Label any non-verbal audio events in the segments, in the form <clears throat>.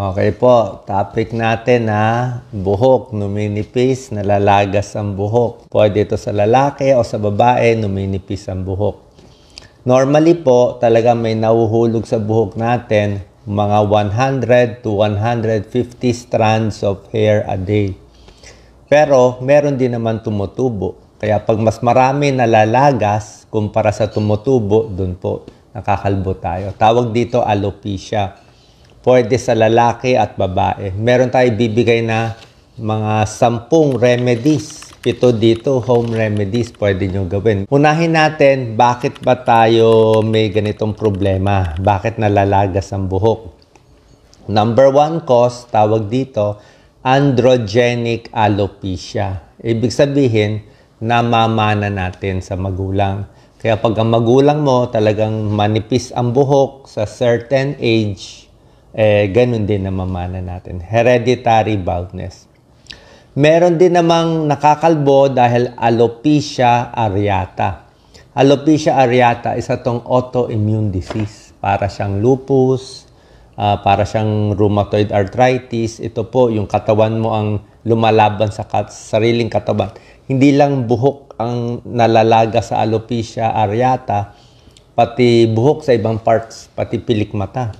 Okay po, topic natin ha, buhok, numinipis, nalalagas ang buhok. Pwede ito sa lalaki o sa babae, numinipis ang buhok. Normally po, talaga may nahuhulog sa buhok natin mga 100 to 150 strands of hair a day. Pero meron din naman tumutubo. Kaya pag mas marami nalalagas kumpara sa tumutubo, dun po nakakalbo tayo. Tawag dito alopecia pwede sa lalaki at babae. Meron tayo bibigay na mga sampung remedies. Ito dito, home remedies, pwede nyo gawin. Unahin natin, bakit ba tayo may ganitong problema? Bakit nalalagas ang buhok? Number one cause, tawag dito, androgenic alopecia. Ibig sabihin, namamana natin sa magulang. Kaya pag ang magulang mo talagang manipis ang buhok sa certain age, eh, ganun din na mamana natin. Hereditary baldness. Meron din namang nakakalbo dahil alopecia areata. Alopecia areata, isa tong autoimmune disease. Para siyang lupus, uh, para siyang rheumatoid arthritis. Ito po, yung katawan mo ang lumalaban sa kat sariling katawan. Hindi lang buhok ang nalalaga sa alopecia areata, pati buhok sa ibang parts, pati pilik mata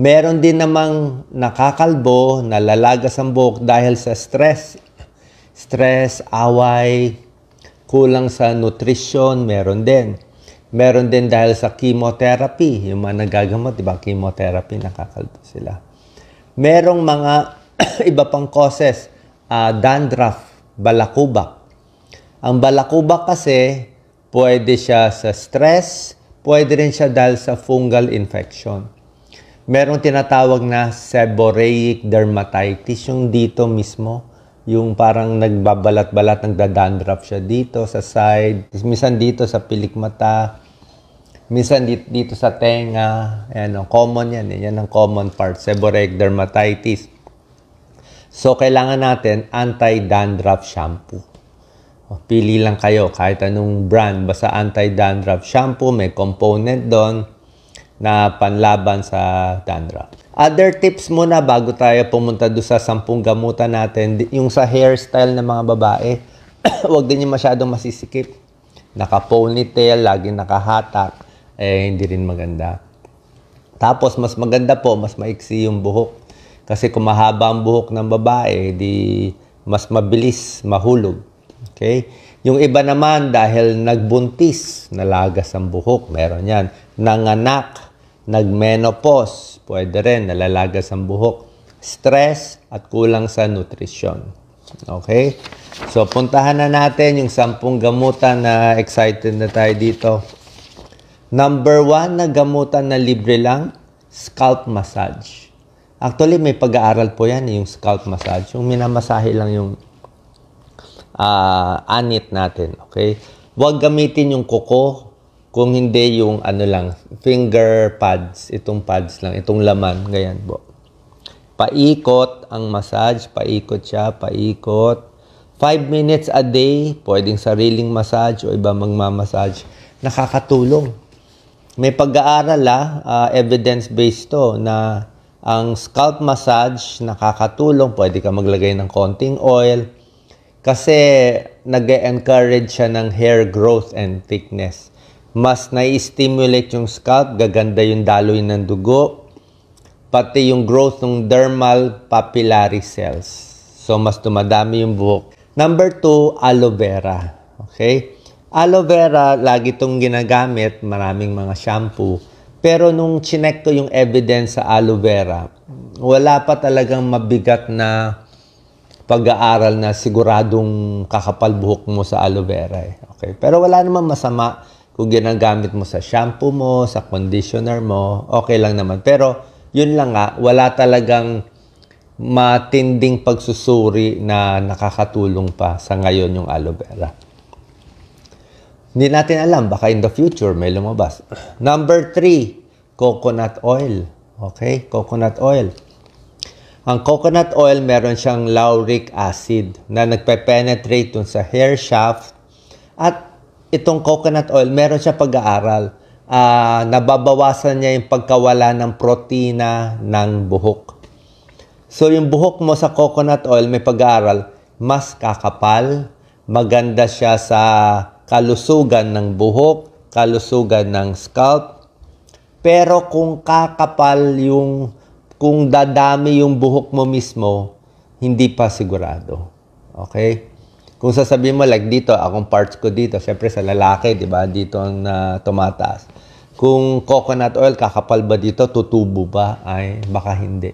Meron din namang nakakalbo, nalalagas ang buhok dahil sa stress. Stress, away, kulang sa nutrition, meron din. Meron din dahil sa chemotherapy, yung mga nagagamot, di ba? Chemotherapy, nakakalbo sila. Merong mga <clears throat> iba pang causes, uh, dandruff, balakubak. Ang balakubak kasi, pwede siya sa stress, pwede rin siya dahil sa fungal infection merong tinatawag na seborrheic dermatitis, yung dito mismo, yung parang nagbabalat-balat, ng dandruff siya dito sa side, minsan dito sa pilik mata, minsan dito, dito sa tenga, ayan, ang common yan, eh. yan ang common part, seborrheic dermatitis. So, kailangan natin anti-dandruff shampoo. O, oh, pili lang kayo kahit anong brand, basta anti-dandruff shampoo, may component doon na panlaban sa dandruff. Other tips muna bago tayo pumunta do sa sampung gamutan natin, yung sa hairstyle ng mga babae, <coughs> wag din yung masyadong masisikip. Naka-ponytail, lagi nakahatak, eh hindi rin maganda. Tapos mas maganda po, mas maiksi yung buhok. Kasi kung mahaba ang buhok ng babae, di mas mabilis mahulog. Okay? Yung iba naman dahil nagbuntis, nalagas ang buhok, meron yan. Nanganak, nagmenopause, pwede rin, nalalagas ang buhok, stress, at kulang sa nutrisyon. Okay? So, puntahan na natin yung sampung gamutan na excited na tayo dito. Number one na gamutan na libre lang, scalp massage. Actually, may pag-aaral po yan, eh, yung scalp massage. Yung minamasahe lang yung uh, anit natin. Okay? Huwag gamitin yung kuko kung hindi yung ano lang, finger pads, itong pads lang, itong laman, ganyan po. Paikot ang massage, paikot siya, paikot. 5 minutes a day, pwedeng sariling massage o iba magmamassage. Nakakatulong. May pag-aaral ah, uh, evidence-based to na ang scalp massage nakakatulong. Pwede ka maglagay ng konting oil kasi nag encourage siya ng hair growth and thickness mas nai-stimulate yung scalp, gaganda yung daloy ng dugo, pati yung growth ng dermal papillary cells. So, mas tumadami yung buhok. Number two, aloe vera. Okay? Aloe vera, lagi itong ginagamit, maraming mga shampoo. Pero nung chinek ko yung evidence sa aloe vera, wala pa talagang mabigat na pag-aaral na siguradong kakapal buhok mo sa aloe vera. Eh. Okay? Pero wala namang masama kung ginagamit mo sa shampoo mo, sa conditioner mo, okay lang naman. Pero yun lang nga, wala talagang matinding pagsusuri na nakakatulong pa sa ngayon yung aloe vera. Hindi natin alam, baka in the future may lumabas. <clears throat> Number three, coconut oil. Okay, coconut oil. Ang coconut oil, meron siyang lauric acid na nagpe-penetrate dun sa hair shaft at itong coconut oil, meron siya pag-aaral. Uh, nababawasan niya yung pagkawala ng protina ng buhok. So yung buhok mo sa coconut oil, may pag-aaral, mas kakapal, maganda siya sa kalusugan ng buhok, kalusugan ng scalp. Pero kung kakapal yung, kung dadami yung buhok mo mismo, hindi pa sigurado. Okay? Kung sasabihin mo like dito, akong parts ko dito, syempre sa lalaki, 'di ba? Dito ang uh, tumataas. Kung coconut oil kakapal ba dito, tutubo ba? Ay, baka hindi.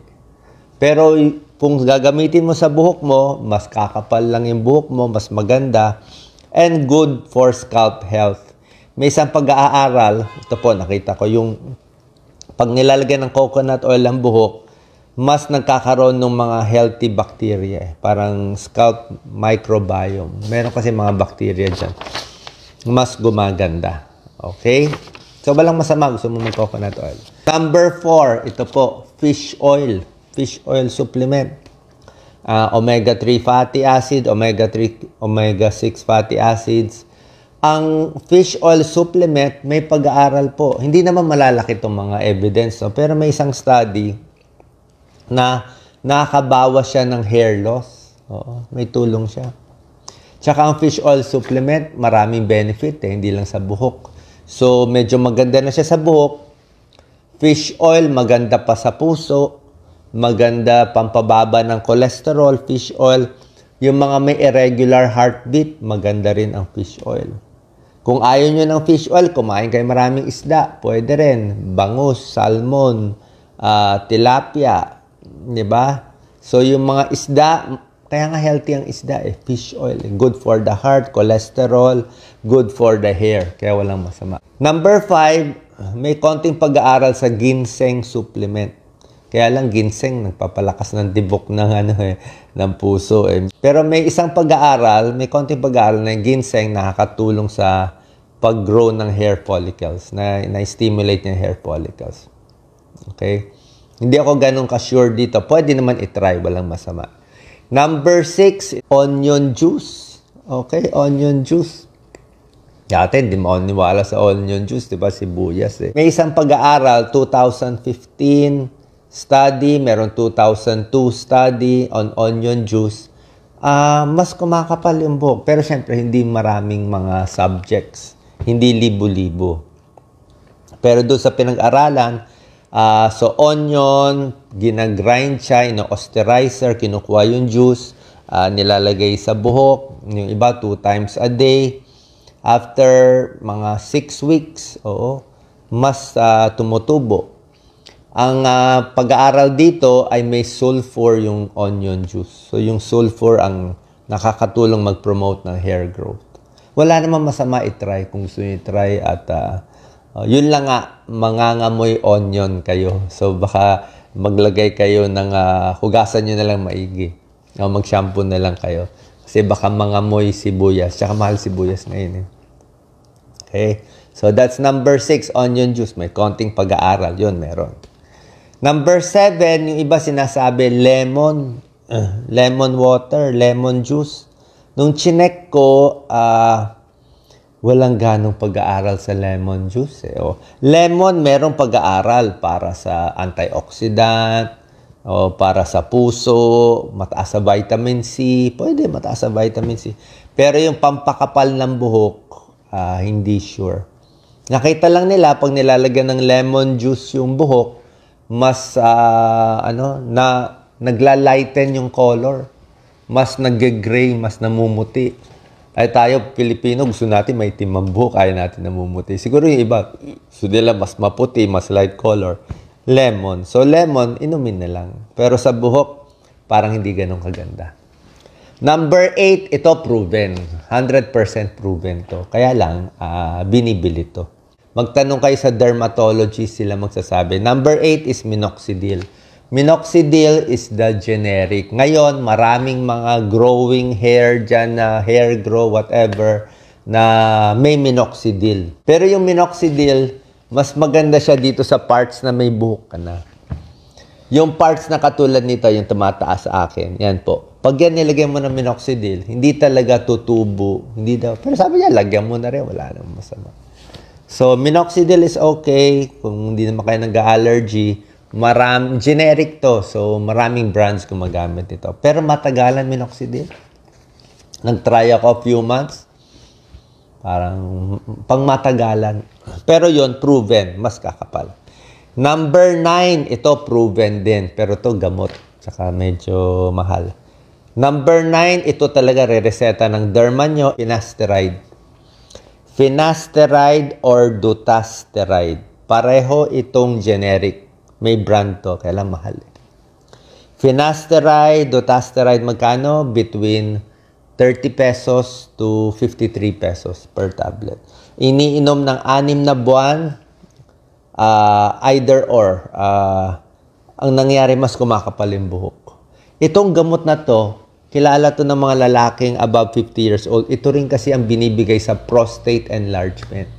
Pero kung gagamitin mo sa buhok mo, mas kakapal lang yung buhok mo, mas maganda and good for scalp health. May isang pag-aaral, ito po nakita ko yung pag nilalagyan ng coconut oil ang buhok, mas nagkakaroon ng mga healthy bacteria. Eh. Parang scalp microbiome. Meron kasi mga bacteria dyan. Mas gumaganda. Okay? So, walang masama. Gusto mo mag-coconut oil. Number four, ito po, fish oil. Fish oil supplement. Uh, ah, omega-3 fatty acid, omega-3, omega-6 fatty acids, ang fish oil supplement may pag-aaral po. Hindi naman malalaki itong mga evidence, no? pero may isang study na nakakabawas siya ng hair loss. Oo, may tulong siya. Tsaka ang fish oil supplement, maraming benefit eh, hindi lang sa buhok. So, medyo maganda na siya sa buhok. Fish oil, maganda pa sa puso. Maganda pampababa ng cholesterol, fish oil. Yung mga may irregular heartbeat, maganda rin ang fish oil. Kung ayaw nyo ng fish oil, kumain kayo maraming isda. Pwede rin. Bangus, salmon, uh, tilapia, 'di ba? So yung mga isda, kaya nga healthy ang isda eh, fish oil, eh. good for the heart, cholesterol, good for the hair, kaya walang masama. Number five, may konting pag-aaral sa ginseng supplement. Kaya lang ginseng nagpapalakas ng dibok ng ano eh, ng puso eh. Pero may isang pag-aaral, may konting pag-aaral na yung ginseng nakakatulong sa pag-grow ng hair follicles, na na-stimulate yung hair follicles. Okay? Hindi ako ganun ka-sure dito. Pwede naman itry, walang masama. Number six, onion juice. Okay, onion juice. Dati, hindi mo niwala sa onion juice, di ba? Buyas eh. May isang pag-aaral, 2015 study, meron 2002 study on onion juice. Uh, mas kumakapal yung book. Pero syempre, hindi maraming mga subjects. Hindi libo-libo. Pero doon sa pinag-aralan, Uh, so, onion, ginagrind siya, ino-osterizer, kinukuha yung juice, uh, nilalagay sa buhok, yung iba two times a day. After mga six weeks, oo, mas uh, tumutubo. Ang uh, pag-aaral dito ay may sulfur yung onion juice. So, yung sulfur ang nakakatulong mag-promote ng hair growth. Wala namang masama itry kung gusto nyo itry at uh, Ah, yun lang nga, mangangamoy onion kayo. So baka maglagay kayo ng, uh, hugasan nyo na lang maigi. O mag-shampoo na lang kayo. Kasi baka mangamoy sibuyas. Tsaka mahal sibuyas ngayon eh. Okay? So that's number six, onion juice. May konting pag-aaral. Yun, meron. Number seven, yung iba sinasabi lemon. Uh, lemon water, lemon juice. Nung chinek ko, ah... Uh, walang ganong pag-aaral sa lemon juice. Eh. O, lemon, merong pag-aaral para sa antioxidant, o para sa puso, mataas sa vitamin C. Pwede, mataas sa vitamin C. Pero yung pampakapal ng buhok, uh, hindi sure. Nakita lang nila, pag nilalagyan ng lemon juice yung buhok, mas, uh, ano, na, naglalighten yung color. Mas nag-gray, mas namumuti. Ay tayo, Pilipino, gusto natin may timambo, kaya natin namumuti. Siguro yung iba, gusto nila mas maputi, mas light color. Lemon. So, lemon, inumin na lang. Pero sa buhok, parang hindi ganun kaganda. Number 8, ito proven. 100% proven to. Kaya lang, uh, binibili to. Magtanong kayo sa dermatologist, sila magsasabi. Number 8 is minoxidil. Minoxidil is the generic. Ngayon, maraming mga growing hair dyan na hair grow, whatever, na may minoxidil. Pero yung minoxidil, mas maganda siya dito sa parts na may buhok ka na. Yung parts na katulad nito, yung tumataas sa akin, yan po. Pag yan nilagay mo ng minoxidil, hindi talaga tutubo. Hindi daw. Pero sabi niya, lagyan mo na rin. Wala namang masama. So, minoxidil is okay kung hindi naman kayo nag-allergy. Maram, generic to. So, maraming brands gumagamit nito. Pero matagalan minoxidil. Nag-try ako a few months. Parang pangmatagalan. Pero yon proven. Mas kakapal. Number 9, ito proven din. Pero to gamot. Saka medyo mahal. Number 9, ito talaga re-reseta ng derma nyo, finasteride. Finasteride or dutasteride. Pareho itong generic may brand to, kaya lang mahal. Eh. Finasteride, dotasteride, magkano? Between 30 pesos to 53 pesos per tablet. Iniinom ng anim na buwan, uh, either or. Uh, ang nangyari, mas kumakapal yung buhok. Itong gamot na to, kilala to ng mga lalaking above 50 years old. Ito rin kasi ang binibigay sa prostate enlargement.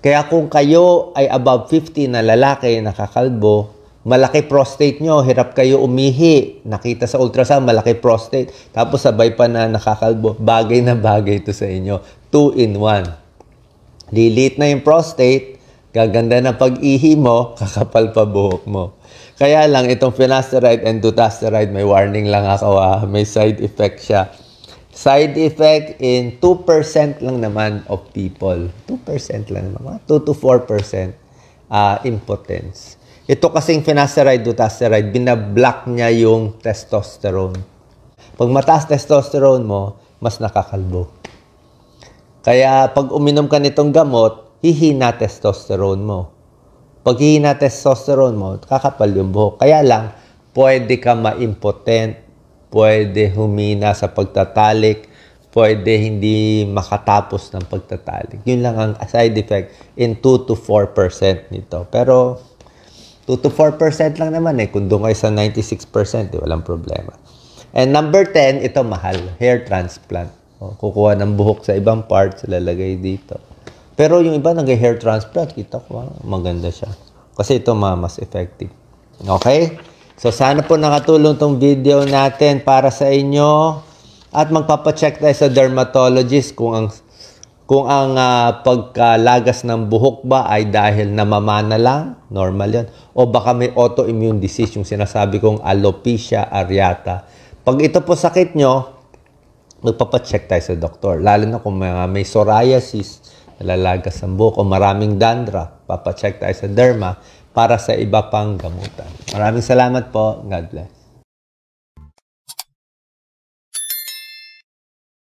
Kaya kung kayo ay above 50 na lalaki, nakakalbo, malaki prostate nyo, hirap kayo umihi, nakita sa ultrasound, malaki prostate, tapos sabay pa na nakakalbo, bagay na bagay ito sa inyo. Two in one. Lilit na yung prostate, gaganda na pag-ihi mo, <laughs> kakapal pa buhok mo. Kaya lang, itong finasteride and dutasteride, may warning lang ako ah, may side effect siya. Side effect in 2% lang naman of people. 2% lang naman. 2 to 4% uh, ah, impotence. Ito kasing finasteride, dutasteride, binablock niya yung testosterone. Pag mataas testosterone mo, mas nakakalbo. Kaya pag uminom ka nitong gamot, hihina testosterone mo. Pag hihina testosterone mo, kakapal yung buhok. Kaya lang, pwede ka maimpotent, pwede humina sa pagtatalik, pwede hindi makatapos ng pagtatalik. Yun lang ang side effect in 2 to 4% nito. Pero 2 to 4% lang naman eh. Kung doon kayo sa 96%, eh, walang problema. And number 10, ito mahal. Hair transplant. O, oh, kukuha ng buhok sa ibang parts, lalagay dito. Pero yung iba nag-hair transplant, kita ko, ah, maganda siya. Kasi ito ma mas effective. Okay? So sana po nakatulong tong video natin para sa inyo. At magpapacheck tayo sa dermatologist kung ang kung ang uh, pagkalagas ng buhok ba ay dahil namamana lang, normal yan. O baka may autoimmune disease, yung sinasabi kong alopecia areata. Pag ito po sakit nyo, magpapacheck tayo sa doktor. Lalo na kung may, may psoriasis, nalalagas ang buhok, o maraming dandruff, papacheck tayo sa derma para sa iba pang gamutan. Maraming salamat po. God bless.